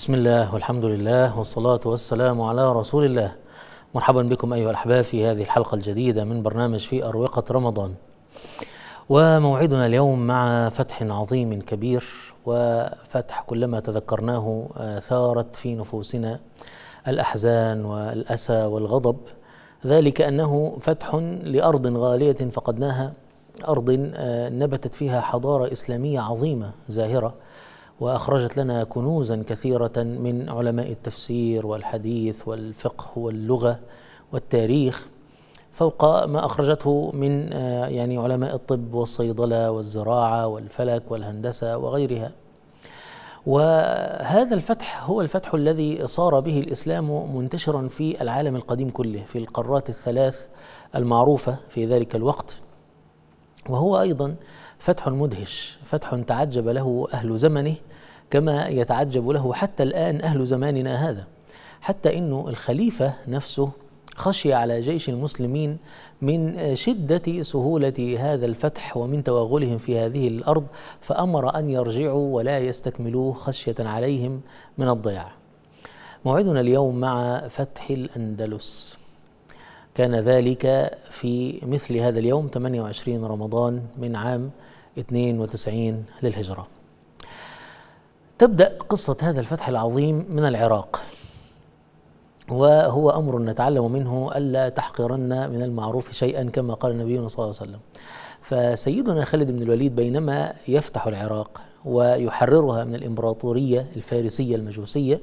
بسم الله والحمد لله والصلاة والسلام على رسول الله مرحبا بكم أيها الأحباب في هذه الحلقة الجديدة من برنامج في أروقة رمضان وموعدنا اليوم مع فتح عظيم كبير وفتح كلما تذكرناه آه، ثارت في نفوسنا الأحزان والأسى والغضب ذلك أنه فتح لأرض غالية فقدناها أرض آه، نبتت فيها حضارة إسلامية عظيمة زاهرة واخرجت لنا كنوزا كثيره من علماء التفسير والحديث والفقه واللغه والتاريخ فوق ما اخرجته من آه، يعني علماء الطب والصيدله والزراعه والفلك والهندسه وغيرها. وهذا الفتح هو الفتح الذي صار به الاسلام منتشرا في العالم القديم كله في القارات الثلاث المعروفه في ذلك الوقت. وهو ايضا فتح مدهش، فتح تعجب له اهل زمنه كما يتعجب له حتى الآن أهل زماننا هذا حتى أنه الخليفة نفسه خشي على جيش المسلمين من شدة سهولة هذا الفتح ومن توغلهم في هذه الأرض فأمر أن يرجعوا ولا يستكملوه خشية عليهم من الضياع موعدنا اليوم مع فتح الأندلس كان ذلك في مثل هذا اليوم 28 رمضان من عام 92 للهجرة تبدأ قصة هذا الفتح العظيم من العراق وهو أمر نتعلم منه ألا تحقرن من المعروف شيئا كما قال النبي صلى الله عليه وسلم فسيدنا خالد بن الوليد بينما يفتح العراق ويحررها من الإمبراطورية الفارسية المجوسية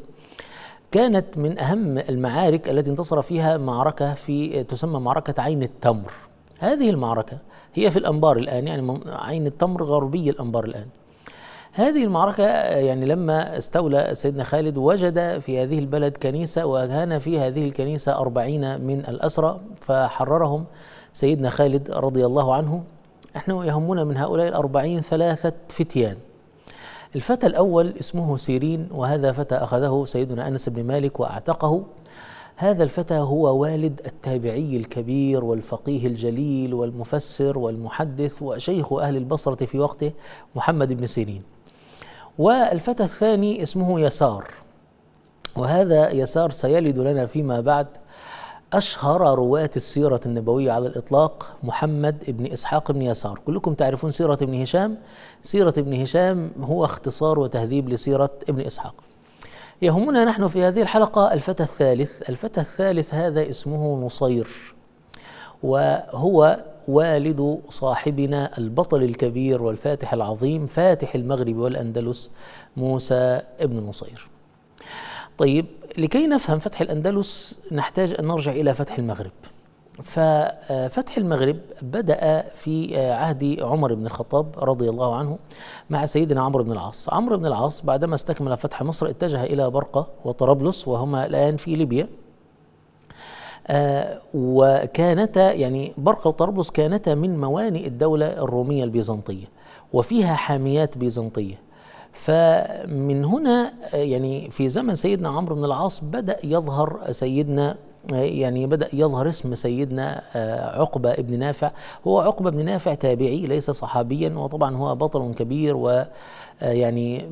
كانت من أهم المعارك التي انتصر فيها معركة في تسمى معركة عين التمر هذه المعركة هي في الأنبار الآن يعني عين التمر غربي الأنبار الآن هذه المعركة آه، يعني لما استولى سيدنا خالد وجد في هذه البلد كنيسة وكان في هذه الكنيسة أربعين من الأسرى فحررهم سيدنا خالد رضي الله عنه احنا يهمنا من هؤلاء الأربعين ثلاثة فتيان الفتى الأول اسمه سيرين وهذا فتى أخذه سيدنا أنس بن مالك وأعتقه هذا الفتى هو والد التابعي الكبير والفقيه الجليل والمفسر والمحدث وشيخ أهل البصرة في وقته محمد بن سيرين والفتى الثاني اسمه يسار وهذا يسار سيلد لنا فيما بعد أشهر رواة السيرة النبوية على الإطلاق محمد بن إسحاق بن يسار كلكم تعرفون سيرة ابن هشام سيرة ابن هشام هو اختصار وتهذيب لسيرة ابن إسحاق يهمنا نحن في هذه الحلقة الفتى الثالث الفتى الثالث هذا اسمه نصير وهو والد صاحبنا البطل الكبير والفاتح العظيم فاتح المغرب والأندلس موسى ابن نصير طيب لكي نفهم فتح الأندلس نحتاج أن نرجع إلى فتح المغرب ففتح آه، المغرب بدأ في آه، عهد عمر بن الخطاب رضي الله عنه مع سيدنا عمرو بن العاص عمرو بن العاص بعدما استكمل فتح مصر اتجه إلى برقة وطرابلس وهما الآن في ليبيا آه، وكانتا يعني برقة وطرابلس كانتا من موانئ الدولة الرومية البيزنطية وفيها حاميات بيزنطية فمن هنا آه، يعني في زمن سيدنا عمرو بن العاص بدأ يظهر سيدنا آه، يعني بدأ يظهر اسم سيدنا عقبة بن نافع هو عقبة بن نافع تابعي ليس صحابيا وطبعا هو بطل كبير و يعني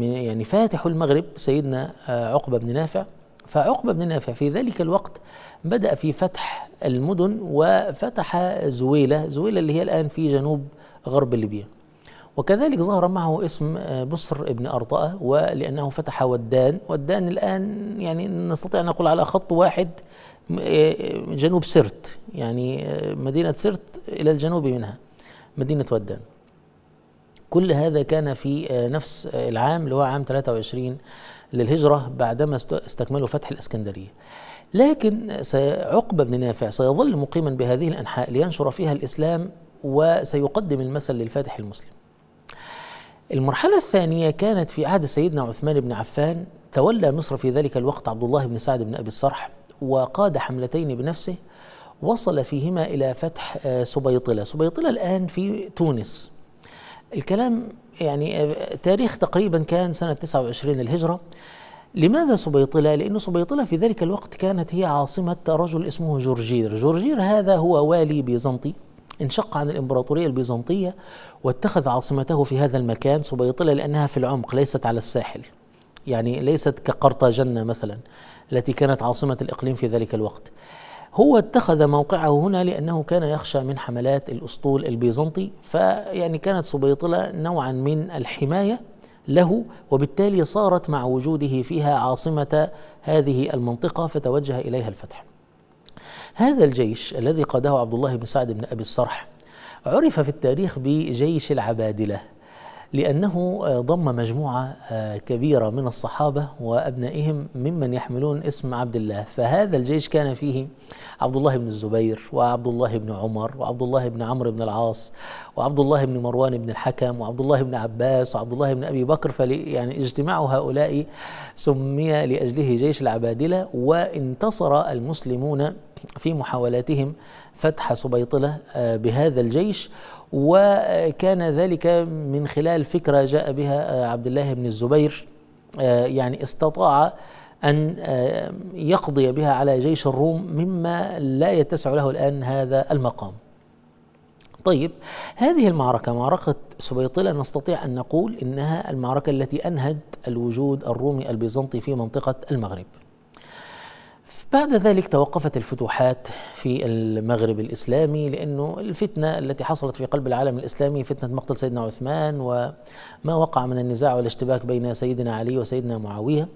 يعني فاتح المغرب سيدنا عقبة بن نافع فعقبة بن نافع في ذلك الوقت بدأ في فتح المدن وفتح زويلة زويلة اللي هي الآن في جنوب غرب ليبيا وكذلك ظهر معه اسم آه، بصر ابن أرطأة ولأنه فتح ودان ودان الآن يعني نستطيع أن نقول على خط واحد آه، آه، جنوب سرت يعني مدينة سرت إلى الجنوب منها مدينة ودان كل هذا كان في نفس العام اللي هو عام 23 للهجرة بعدما استكملوا فتح الإسكندرية لكن عقبة بن نافع سيظل مقيما بهذه الأنحاء لينشر فيها الإسلام وسيقدم المثل للفاتح المسلم المرحلة الثانية كانت في عهد سيدنا عثمان بن عفان تولى مصر في ذلك الوقت عبد الله بن سعد بن أبي الصرح وقاد حملتين بنفسه وصل فيهما إلى فتح آه، سبيطلة سبيطلة الآن في تونس الكلام يعني آه، تاريخ تقريبا كان سنة 29 للهجرة لماذا سبيطلة؟ لأن سبيطلة في ذلك الوقت كانت هي عاصمة رجل اسمه جورجير جورجير هذا هو والي بيزنطي انشق عن الإمبراطورية البيزنطية واتخذ عاصمته في هذا المكان سبيطلة لأنها في العمق ليست على الساحل يعني ليست كقرطاجنة مثلا التي كانت عاصمة الإقليم في ذلك الوقت هو اتخذ موقعه هنا لأنه كان يخشى من حملات الأسطول البيزنطي فيعني كانت سبيطلة نوعا من الحماية له وبالتالي صارت مع وجوده فيها عاصمة هذه المنطقة فتوجه إليها الفتح هذا الجيش الذي قاده عبد الله بن سعد بن أبي الصرح عرف في التاريخ بجيش العبادلة لأنه آه، ضم مجموعة آه، كبيرة من الصحابة وأبنائهم ممن يحملون اسم عبد الله فهذا الجيش كان فيه عبد الله بن الزبير وعبد الله بن عمر وعبد الله بن عمرو بن العاص وعبد الله بن مروان بن الحكم وعبد الله بن عباس وعبد الله بن أبي بكر فلي يعني اجتماع هؤلاء سمي لأجله جيش العبادلة وانتصر المسلمون في محاولاتهم فتح سبيطلة آه، بهذا الجيش وكان ذلك من خلال فكرة جاء بها آه، عبد الله بن الزبير آه، يعني استطاع أن يقضي بها على جيش الروم مما لا يتسع له الآن هذا المقام طيب هذه المعركة معركة سبيطلة نستطيع أن نقول إنها المعركة التي أنهد الوجود الرومي البيزنطي في منطقة المغرب بعد ذلك توقفت الفتوحات في المغرب الإسلامي لأنه الفتنة التي حصلت في قلب العالم الإسلامي فتنة مقتل سيدنا عثمان وما وقع من النزاع والاشتباك بين سيدنا علي وسيدنا معاوية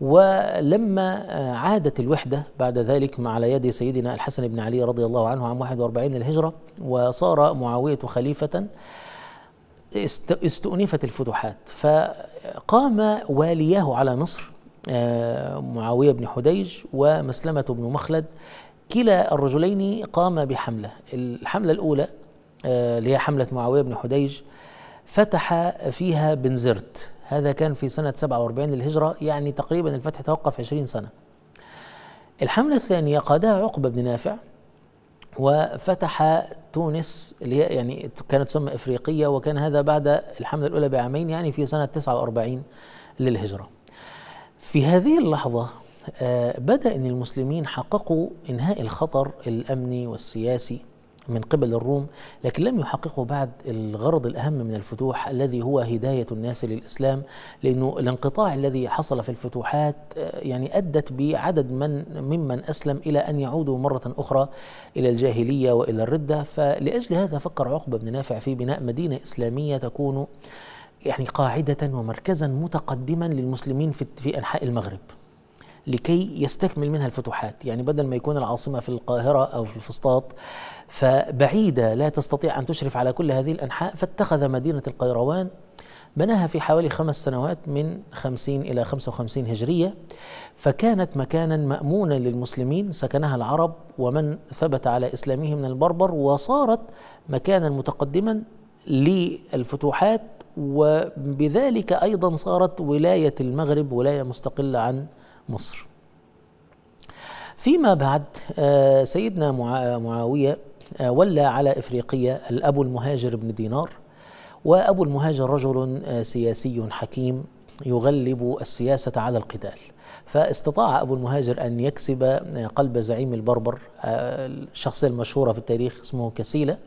ولما عادت الوحدة بعد ذلك مع على يد سيدنا الحسن بن علي رضي الله عنه عام 41 للهجرة وصار معاوية خليفة استؤنفت الفتوحات فقام والياه على مصر آه، معاوية بن حديج ومسلمة بن مخلد كلا الرجلين قام بحملة الحملة الأولى آه، اللي هي حملة معاوية بن حديج فتح فيها بنزرت هذا كان في سنة 47 للهجرة يعني تقريبا الفتح توقف 20 سنة الحملة الثانية قادها عقبة بن نافع وفتح تونس اللي يعني كانت تسمى إفريقية وكان هذا بعد الحملة الأولى بعامين يعني في سنة 49 للهجرة في هذه اللحظة آه، بدأ أن المسلمين حققوا إنهاء الخطر الأمني والسياسي من قبل الروم لكن لم يحققوا بعد الغرض الأهم من الفتوح الذي هو هداية الناس للإسلام لأنه الانقطاع الذي حصل في الفتوحات آه، يعني أدت بعدد من ممن أسلم إلى أن يعودوا مرة أخرى إلى الجاهلية وإلى الردة فلأجل هذا فكر عقبة بن نافع في بناء مدينة إسلامية تكون يعني قاعدة ومركزا متقدما للمسلمين في أنحاء المغرب لكي يستكمل منها الفتوحات يعني بدل ما يكون العاصمة في القاهرة أو في الفسطاط فبعيدة لا تستطيع أن تشرف على كل هذه الأنحاء فاتخذ مدينة القيروان بناها في حوالي خمس سنوات من 50 إلى 55 هجرية فكانت مكانا مأمونا للمسلمين سكنها العرب ومن ثبت على إسلامه من البربر وصارت مكانا متقدما للفتوحات وبذلك أيضا صارت ولاية المغرب ولاية مستقلة عن مصر فيما بعد آه، سيدنا معاوية آه، ولى على إفريقيا الأب المهاجر بن دينار وأبو المهاجر رجل آه، سياسي حكيم يغلب السياسة على القتال فاستطاع أبو المهاجر أن يكسب قلب زعيم البربر الشخصية المشهورة في التاريخ اسمه كسيلة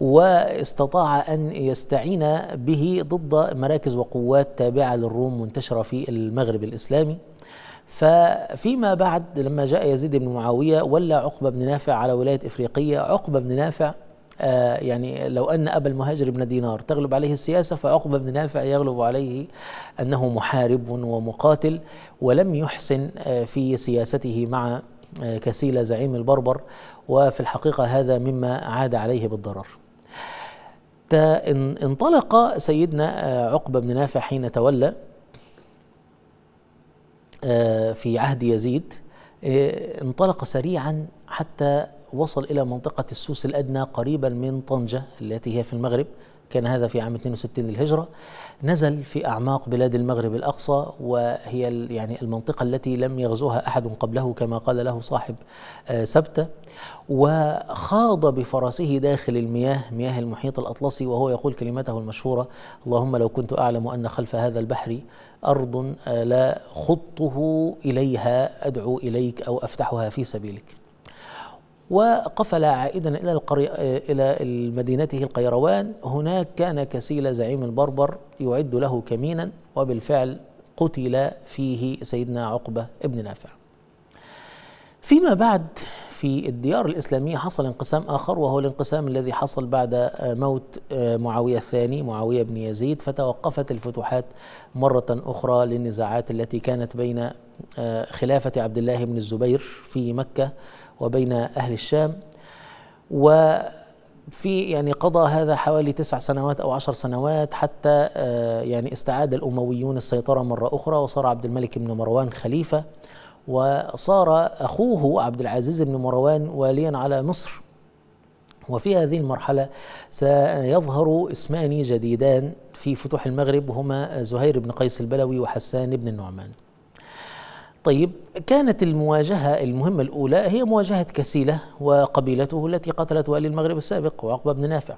واستطاع أن يستعين به ضد مراكز وقوات تابعة للروم منتشرة في المغرب الإسلامي ففيما بعد لما جاء يزيد بن معاوية ولى عقبة بن نافع على ولاية إفريقية عقبة بن نافع آه يعني لو أن أبا المهاجر بن دينار تغلب عليه السياسة فعقبة بن نافع يغلب عليه أنه محارب ومقاتل ولم يحسن آه في سياسته مع آه كسيلة زعيم البربر وفي الحقيقة هذا مما عاد عليه بالضرر انطلق سيدنا آه، عقبة بن نافع حين تولى آه، في عهد يزيد آه، انطلق سريعا حتى وصل إلى منطقة السوس الأدنى قريبا من طنجة التي هي في المغرب كان هذا في عام 62 للهجرة نزل في أعماق بلاد المغرب الأقصى وهي يعني المنطقة التي لم يغزوها أحد قبله كما قال له صاحب آه، سبتة وخاض بفرسه داخل المياه مياه المحيط الأطلسي وهو يقول كلمته المشهورة اللهم لو كنت أعلم أن خلف هذا البحر أرض آه، لا خطه إليها أدعو إليك أو أفتحها في سبيلك وقفل عائدا إلى, القري... إلى مدينته القيروان هناك كان كسيل زعيم البربر يعد له كمينا وبالفعل قتل فيه سيدنا عقبة ابن نافع فيما بعد في الديار الإسلامية حصل انقسام آخر وهو الانقسام الذي حصل بعد موت آه، معاوية الثاني معاوية بن يزيد فتوقفت الفتوحات مرة أخرى للنزاعات التي كانت بين آه، خلافة عبد الله بن الزبير في مكة وبين أهل الشام وفي يعني قضى هذا حوالي تسع سنوات أو عشر سنوات حتى آه، يعني استعاد الأمويون السيطرة مرة أخرى وصار عبد الملك بن مروان خليفة وصار أخوه عبد العزيز بن مروان واليا على مصر وفي هذه المرحلة سيظهر اسمان جديدان في فتوح المغرب هما زهير بن قيس البلوي وحسان بن النعمان طيب كانت المواجهة المهمة الأولى هي مواجهة كسيلة وقبيلته التي قتلت والي المغرب السابق وعقبة بن نافع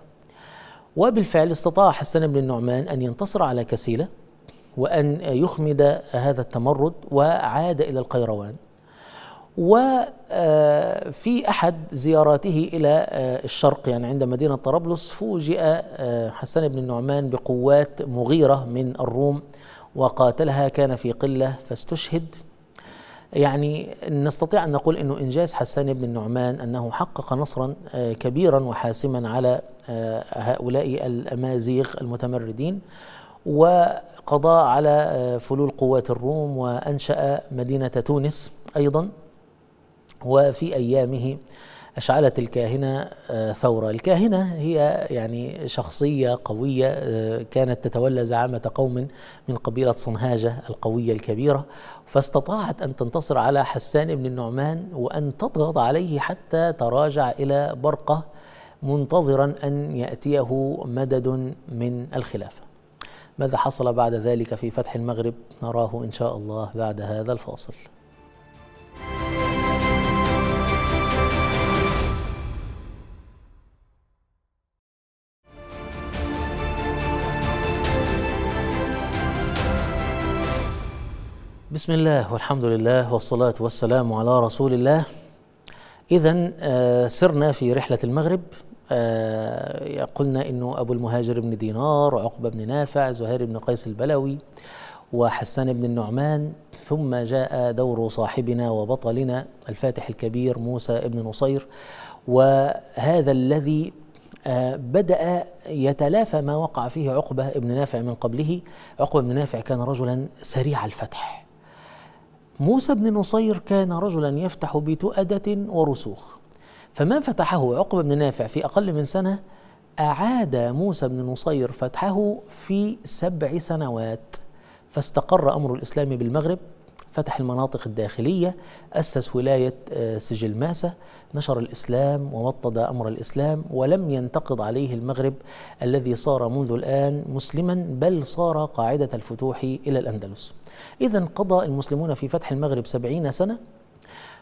وبالفعل استطاع حسان بن النعمان أن ينتصر على كسيلة وأن يخمد هذا التمرد وعاد إلى القيروان وفي آه، أحد زياراته إلى آه، الشرق يعني عند مدينة طرابلس فوجئ آه، حسان بن النعمان بقوات مغيرة من الروم وقاتلها كان في قلة فاستشهد يعني نستطيع أن نقول أنه إنجاز حسان بن النعمان أنه حقق نصرا آه، كبيرا وحاسما على آه، هؤلاء الأمازيغ المتمردين وقضى على آه، فلول قوات الروم وأنشأ مدينة تونس أيضا وفي أيامه أشعلت الكاهنة آه، ثورة الكاهنة هي يعني شخصية قوية آه، كانت تتولى زعامة قوم من قبيلة صنهاجة القوية الكبيرة فاستطاعت أن تنتصر على حسان بن النعمان وأن تضغط عليه حتى تراجع إلى برقة منتظرا أن يأتيه مدد من الخلافة ماذا حصل بعد ذلك في فتح المغرب نراه إن شاء الله بعد هذا الفاصل بسم الله والحمد لله والصلاة والسلام على رسول الله إذا سرنا في رحلة المغرب قلنا أنه أبو المهاجر بن دينار وعقبة بن نافع زهير بن قيس البلوي وحسان بن النعمان ثم جاء دور صاحبنا وبطلنا الفاتح الكبير موسى بن نصير وهذا الذي بدأ يتلافى ما وقع فيه عقبة بن نافع من قبله عقبة بن نافع كان رجلا سريع الفتح موسى بن نصير كان رجلا يفتح بتؤدة ورسوخ فما فتحه عقبة بن نافع في أقل من سنة أعاد موسى بن نصير فتحه في سبع سنوات فاستقر أمر الإسلام بالمغرب فتح المناطق الداخلية أسس ولاية آه، سجل ماسة نشر الإسلام ووطد أمر الإسلام ولم ينتقض عليه المغرب الذي صار منذ الآن مسلما بل صار قاعدة الفتوح إلى الأندلس إذا قضى المسلمون في فتح المغرب سبعين سنة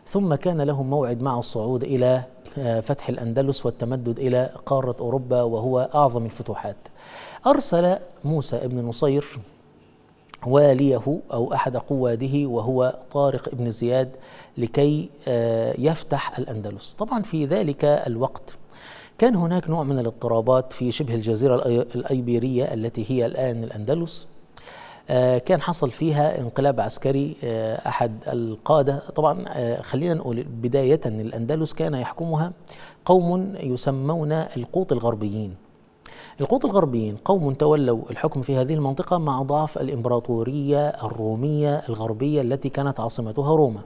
ثم كان لهم موعد مع الصعود إلى آه، فتح الأندلس والتمدد إلى قارة أوروبا وهو أعظم الفتوحات أرسل موسى بن نصير واليه أو أحد قواده وهو طارق بن زياد لكي آه، يفتح الأندلس طبعا في ذلك الوقت كان هناك نوع من الاضطرابات في شبه الجزيرة الأيبيرية التي هي الآن الأندلس آه، كان حصل فيها انقلاب عسكري آه، أحد القادة طبعا آه، خلينا نقول بداية الأندلس كان يحكمها قوم يسمون القوط الغربيين القوط الغربيين قوم تولوا الحكم في هذه المنطقة مع ضعف الإمبراطورية الرومية الغربية التي كانت عاصمتها روما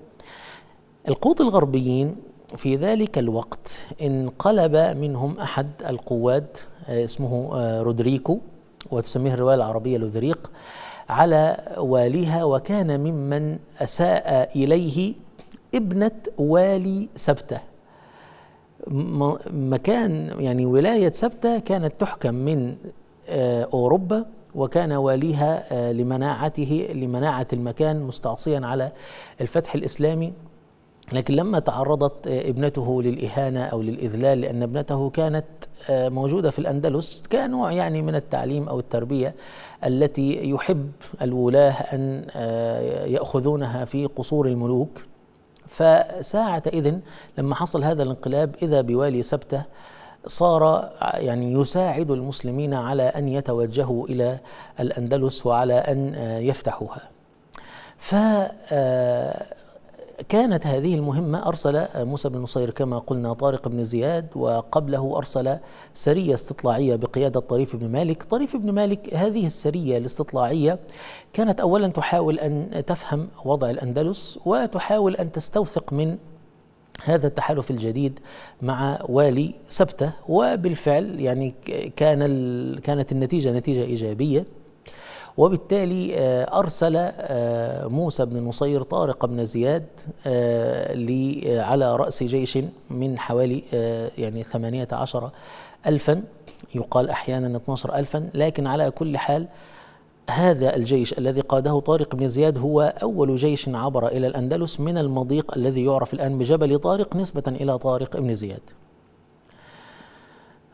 القوط الغربيين في ذلك الوقت انقلب منهم أحد القواد اسمه رودريكو وتسميه الرواية العربية لذريق على واليها وكان ممن اساء اليه ابنه والي سبته مكان يعني ولايه سبته كانت تحكم من آه، اوروبا وكان واليها آه، لمناعته لمناعه المكان مستعصيا على الفتح الاسلامي لكن لما تعرضت آه، ابنته للإهانة أو للإذلال لأن ابنته كانت آه، موجودة في الأندلس كنوع يعني من التعليم أو التربية التي يحب الولاة أن آه، يأخذونها في قصور الملوك فساعة إذن لما حصل هذا الانقلاب إذا بوالي سبتة صار يعني يساعد المسلمين على أن يتوجهوا إلى الأندلس وعلى أن يفتحوها ف كانت هذه المهمة أرسل موسى بن نصير كما قلنا طارق بن زياد وقبله أرسل سرية استطلاعية بقيادة طريف بن مالك طريف بن مالك هذه السرية الاستطلاعية كانت أولا تحاول أن تفهم وضع الأندلس وتحاول أن تستوثق من هذا التحالف الجديد مع والي سبته وبالفعل يعني كان كانت النتيجه نتيجه ايجابيه وبالتالي آه، أرسل آه، موسى بن نصير طارق بن زياد آه، على رأس جيش من حوالي يعني 18 ألفا يقال أحيانا 12 ألفا لكن على كل حال هذا الجيش الذي قاده طارق بن زياد هو أول جيش عبر إلى الأندلس من المضيق الذي يعرف الآن بجبل طارق نسبة إلى طارق بن زياد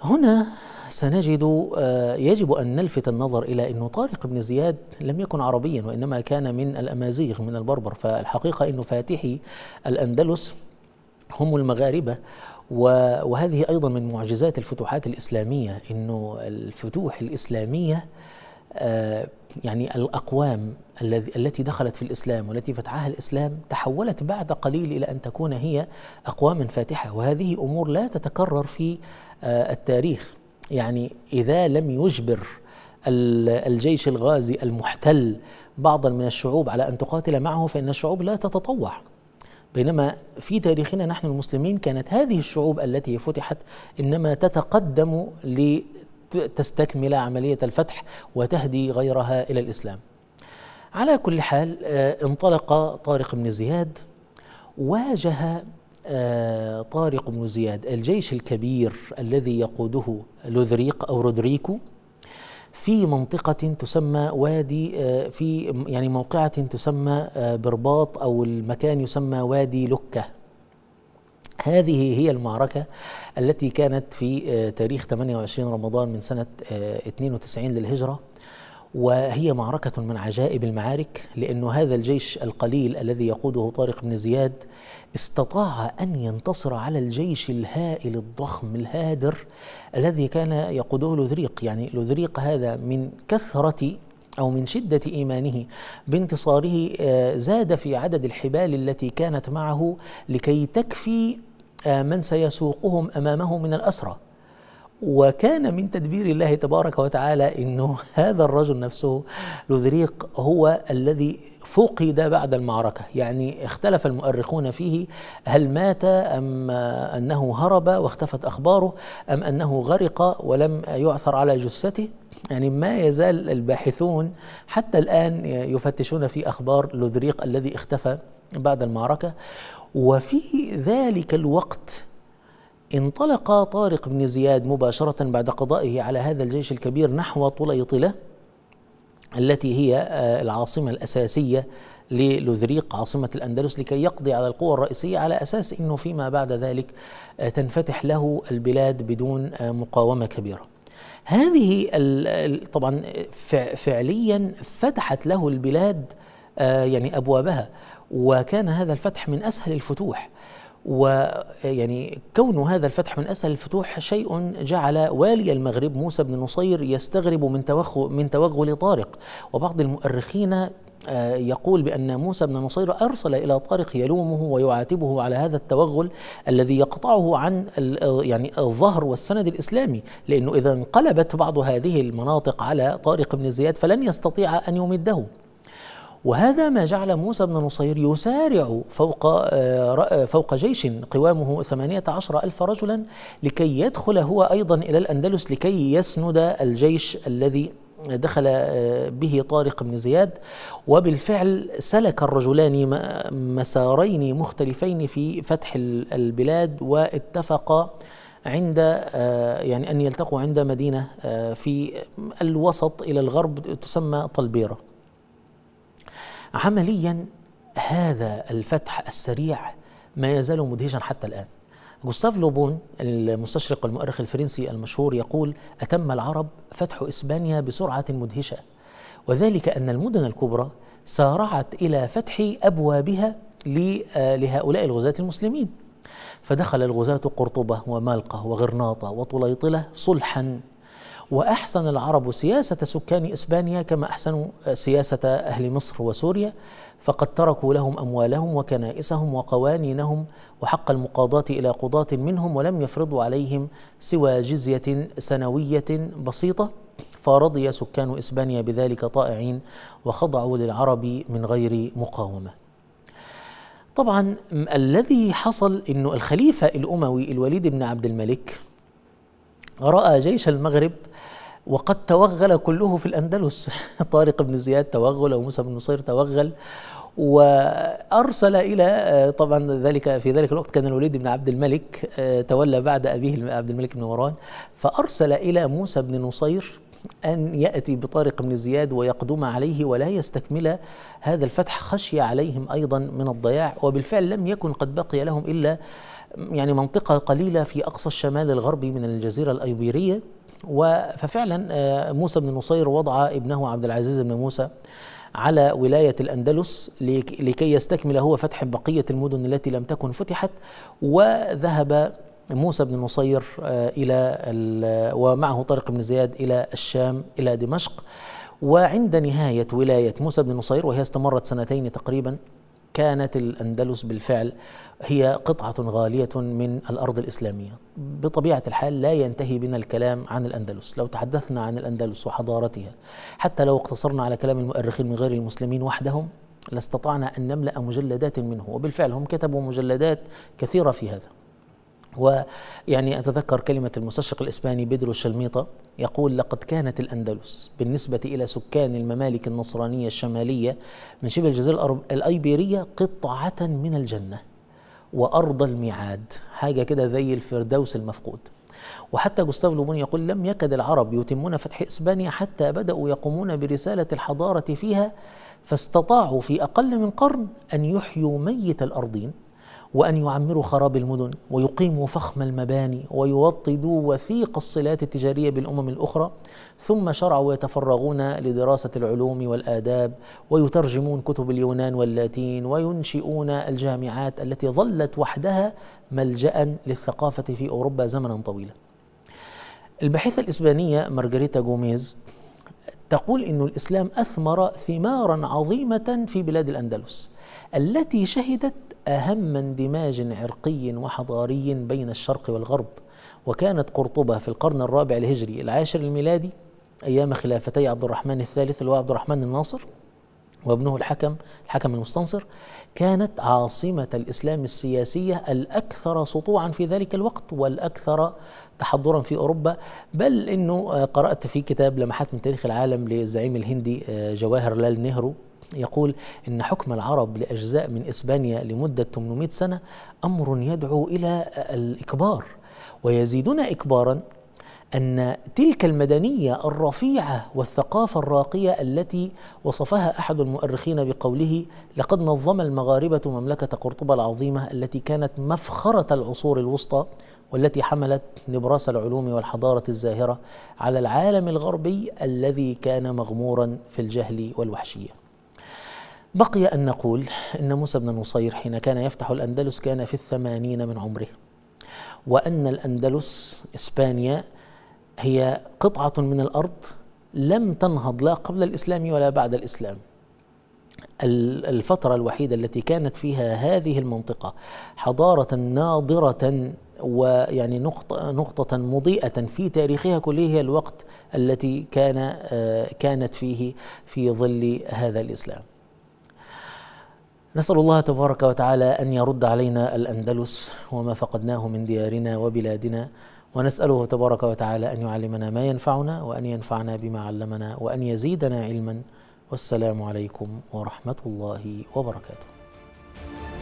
هنا سنجد آه، يجب أن نلفت النظر إلى أن طارق بن زياد لم يكن عربيا وإنما كان من الأمازيغ من البربر فالحقيقة أن فاتحي الأندلس هم المغاربة وهذه أيضا من معجزات الفتوحات الإسلامية أنه الفتوح الإسلامية آه، يعني الأقوام التي دخلت في الإسلام والتي فتحها الإسلام تحولت بعد قليل إلى أن تكون هي أقواما فاتحة وهذه أمور لا تتكرر في آه، التاريخ يعني إذا لم يجبر الجيش الغازي المحتل بعضا من الشعوب على أن تقاتل معه فإن الشعوب لا تتطوع بينما في تاريخنا نحن المسلمين كانت هذه الشعوب التي فتحت إنما تتقدم لتستكمل عملية الفتح وتهدي غيرها إلى الإسلام على كل حال آه، انطلق طارق بن زياد واجه آه، طارق بن زياد الجيش الكبير الذي يقوده لوذريق أو رودريكو في منطقة تسمى وادي آه، في يعني موقعة تسمى آه، برباط أو المكان يسمى وادي لكة هذه هي المعركة التي كانت في تاريخ 28 رمضان من سنة 92 للهجرة وهي معركة من عجائب المعارك لأن هذا الجيش القليل الذي يقوده طارق بن زياد استطاع أن ينتصر على الجيش الهائل الضخم الهادر الذي كان يقوده لوذريق يعني لوذريق هذا من كثرة أو من شدة إيمانه بانتصاره آه، زاد في عدد الحبال التي كانت معه لكي تكفي آه، من سيسوقهم أمامه من الأسرى وكان من تدبير الله تبارك وتعالى انه هذا الرجل نفسه لوذريق هو الذي فقد بعد المعركة يعني اختلف المؤرخون فيه هل مات أم أنه هرب واختفت أخباره أم أنه غرق ولم يعثر على جثته يعني ما يزال الباحثون حتى الآن يفتشون في أخبار لوذريق الذي اختفى بعد المعركة وفي ذلك الوقت انطلق طارق بن زياد مباشرة بعد قضائه على هذا الجيش الكبير نحو طليطلة التي هي آه، العاصمة الأساسية للوزريق عاصمة الأندلس لكي يقضي على القوى الرئيسية على أساس أنه فيما بعد ذلك آه، تنفتح له البلاد بدون آه، مقاومة كبيرة هذه طبعا فعليا فتحت له البلاد يعني أبوابها وكان هذا الفتح من أسهل الفتوح ويعني كون هذا الفتح من اسهل الفتوح شيء جعل والي المغرب موسى بن نصير يستغرب من توخ من توغل طارق وبعض المؤرخين آه، يقول بأن موسى بن نصير أرسل إلى طارق يلومه ويعاتبه على هذا التوغل الذي يقطعه عن يعني الظهر والسند الإسلامي لأنه إذا انقلبت بعض هذه المناطق على طارق بن زياد فلن يستطيع أن يمده وهذا ما جعل موسى بن نصير يسارع فوق آه، فوق جيش قوامه 18 ألف رجلا لكي يدخل هو أيضا إلى الأندلس لكي يسند الجيش الذي دخل آه، به طارق بن زياد وبالفعل سلك الرجلان مسارين مختلفين في فتح البلاد واتفقا عند آه، يعني ان يلتقوا عند مدينه في الوسط الى الغرب تسمى طلبيره عمليا هذا الفتح السريع ما يزال مدهشا حتى الآن جوستاف لوبون المستشرق المؤرخ الفرنسي المشهور يقول أتم العرب فتح إسبانيا بسرعة مدهشة وذلك أن المدن الكبرى سارعت إلى فتح أبوابها لهؤلاء الغزاة المسلمين فدخل الغزاة قرطبة ومالقة وغرناطة وطليطلة صلحا وأحسن العرب سياسة سكان إسبانيا كما أحسنوا سياسة أهل مصر وسوريا فقد تركوا لهم أموالهم وكنائسهم وقوانينهم وحق المقاضاة إلى قضاة منهم ولم يفرضوا عليهم سوى جزية سنوية بسيطة فرضي سكان إسبانيا بذلك طائعين وخضعوا للعرب من غير مقاومة طبعا الذي حصل أنه الخليفة الأموي الوليد بن عبد الملك رأى جيش المغرب وقد توغل كله في الأندلس طارق بن زياد توغل وموسى بن نصير توغل وارسل الى آه، طبعا ذلك في ذلك الوقت كان الوليد بن عبد الملك آه، تولى بعد ابيه عبد الملك بن مروان فارسل الى موسى بن نصير أن يأتي بطارق بن زياد ويقدم عليه ولا يستكمل هذا الفتح خشية عليهم أيضا من الضياع وبالفعل لم يكن قد بقي لهم إلا يعني منطقة قليلة في أقصى الشمال الغربي من الجزيرة الأيبيرية ففعلا آه، موسى بن نصير وضع ابنه عبد العزيز بن موسى على ولاية الأندلس لكي يستكمل هو فتح بقية المدن التي لم تكن فتحت وذهب موسى بن نصير آه، إلى ومعه طارق بن زياد إلى الشام إلى دمشق وعند نهاية ولاية موسى بن نصير وهي استمرت سنتين تقريبا كانت الأندلس بالفعل هي قطعة غالية من الأرض الإسلامية بطبيعة الحال لا ينتهي بنا الكلام عن الأندلس لو تحدثنا عن الأندلس وحضارتها حتى لو اقتصرنا على كلام المؤرخين من غير المسلمين وحدهم لاستطعنا أن نملأ مجلدات منه وبالفعل هم كتبوا مجلدات كثيرة في هذا ويعني أتذكر كلمة المستشرق الإسباني بيدرو شلميطة يقول لقد كانت الأندلس بالنسبة إلى سكان الممالك النصرانية الشمالية من شبه الجزيرة الأيبيرية قطعة من الجنة وأرض الميعاد حاجة كده زي الفردوس المفقود وحتى جوستاف لوبون يقول لم يكد العرب يتمون فتح إسبانيا حتى بدأوا يقومون برسالة الحضارة فيها فاستطاعوا في أقل من قرن أن يحيوا ميت الأرضين وأن يعمروا خراب المدن ويقيموا فخم المباني ويوطدوا وثيق الصلات التجارية بالأمم الأخرى ثم شرعوا يتفرغون لدراسة العلوم والآداب ويترجمون كتب اليونان واللاتين وينشئون الجامعات التي ظلت وحدها ملجأ للثقافة في أوروبا زمنا طويلا الباحثة الإسبانية مارغريتا جوميز تقول أن الإسلام أثمر ثمارا عظيمة في بلاد الأندلس التي شهدت أهم اندماج عرقي وحضاري بين الشرق والغرب وكانت قرطبة في القرن الرابع الهجري العاشر الميلادي أيام خلافتي عبد الرحمن الثالث اللي هو عبد الرحمن الناصر وابنه الحكم الحكم المستنصر كانت عاصمة الإسلام السياسية الأكثر سطوعا في ذلك الوقت والأكثر تحضرا في أوروبا بل أنه آه، قرأت في كتاب لمحات من تاريخ العالم للزعيم الهندي آه، جواهر لال نهرو يقول إن حكم العرب لأجزاء من إسبانيا لمدة 800 سنة أمر يدعو إلى الإكبار ويزيدنا إكبارا أن تلك المدنية الرفيعة والثقافة الراقية التي وصفها أحد المؤرخين بقوله لقد نظم المغاربة مملكة قرطبة العظيمة التي كانت مفخرة العصور الوسطى والتي حملت نبراس العلوم والحضارة الزاهرة على العالم الغربي الذي كان مغمورا في الجهل والوحشية بقي أن نقول أن موسى بن نصير حين كان يفتح الأندلس كان في الثمانين من عمره وأن الأندلس إسبانيا هي قطعة من الأرض لم تنهض لا قبل الإسلام ولا بعد الإسلام الفترة الوحيدة التي كانت فيها هذه المنطقة حضارة ناضرة ويعني نقطة, نقطة مضيئة في تاريخها كله هي الوقت التي كان آه، كانت فيه في ظل هذا الإسلام نسأل الله تبارك وتعالى أن يرد علينا الأندلس وما فقدناه من ديارنا وبلادنا ونسأله تبارك وتعالى أن يعلمنا ما ينفعنا وأن ينفعنا بما علمنا وأن يزيدنا علما والسلام عليكم ورحمة الله وبركاته.